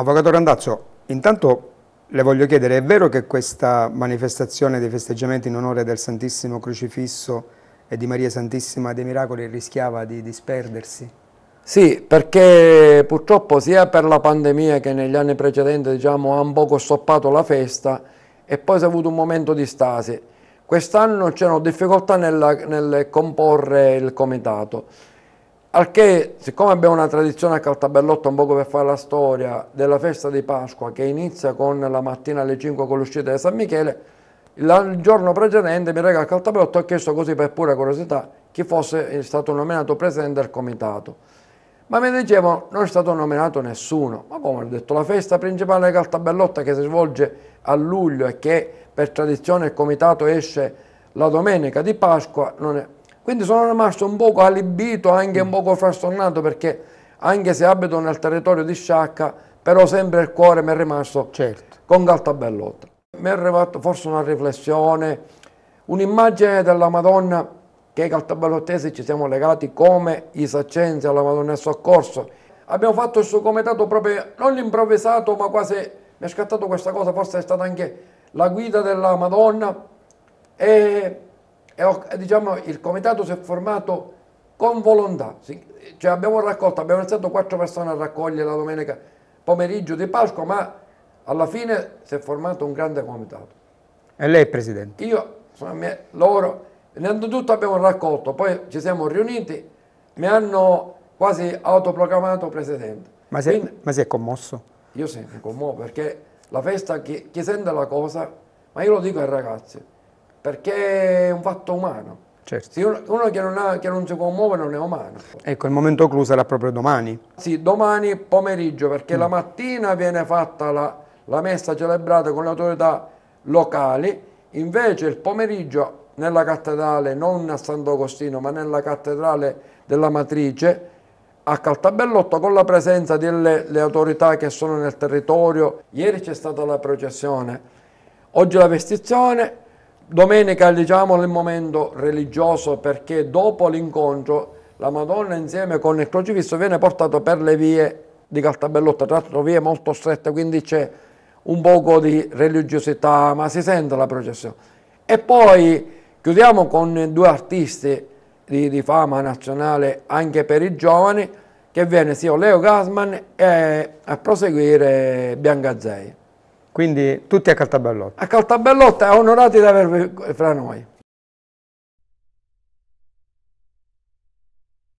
Avvocato Randazzo, intanto le voglio chiedere, è vero che questa manifestazione dei festeggiamenti in onore del Santissimo Crocifisso e di Maria Santissima dei Miracoli rischiava di disperdersi? Sì, perché purtroppo sia per la pandemia che negli anni precedenti diciamo, ha un poco stoppato la festa e poi si è avuto un momento di stasi. Quest'anno c'erano difficoltà nel, nel comporre il comitato al che, siccome abbiamo una tradizione a Caltabellotto, un poco per fare la storia, della festa di Pasqua che inizia con la mattina alle 5 con l'uscita di San Michele, il giorno precedente mi rega a Caltabellotto ho chiesto così per pura curiosità chi fosse stato nominato presidente del comitato. Ma mi dicevano non è stato nominato nessuno. Ma come ho detto, la festa principale di Caltabellotto che si svolge a luglio e che per tradizione il comitato esce la domenica di Pasqua, non è, quindi sono rimasto un poco allibito, anche un mm. poco frastornato perché anche se abito nel territorio di Sciacca, però sempre il cuore mi è rimasto certo. con Caltabellotta. Mi è arrivata forse una riflessione, un'immagine della Madonna che i caltabellottesi ci siamo legati come i saccenzi alla Madonna del Soccorso. Abbiamo fatto il suo comitato proprio, non improvvisato, ma quasi mi è scattato questa cosa, forse è stata anche la guida della Madonna e e, diciamo, il comitato si è formato con volontà, cioè abbiamo raccolto, abbiamo iniziato quattro persone a raccogliere la domenica pomeriggio di Pasqua, ma alla fine si è formato un grande comitato. E lei è Presidente? Io, insomma, loro, innanzitutto abbiamo raccolto, poi ci siamo riuniti, mi hanno quasi autoproclamato Presidente. Ma si è, Quindi, ma si è commosso? Io sì, mi commuovo perché la festa, chi, chi sente la cosa, ma io lo dico ai ragazzi, perché è un fatto umano. Certo. Uno, uno che, non ha, che, non si può muovere non è umano. Ecco, il momento clou sarà proprio domani. Sì, domani pomeriggio, perché mm. la mattina viene fatta la, la, messa celebrata con le autorità locali, invece il pomeriggio nella cattedrale, non a Sant'Agostino, ma nella cattedrale della Matrice, a Caltabellotto, con la presenza delle autorità che sono nel territorio. Ieri c'è stata la processione, oggi la vestizione, Domenica leggiamo il momento religioso perché dopo l'incontro la Madonna insieme con il crocifisso viene portata per le vie di Caltabellotta, tra l'altro vie molto strette, quindi c'è un poco di religiosità, ma si sente la processione. E poi chiudiamo con due artisti di, di fama nazionale anche per i giovani, che viene sia Leo Gasman e a proseguire Bianca Zei. Quindi tutti a Caltabellotta. A Caltabellotta, onorati di avervi fra noi.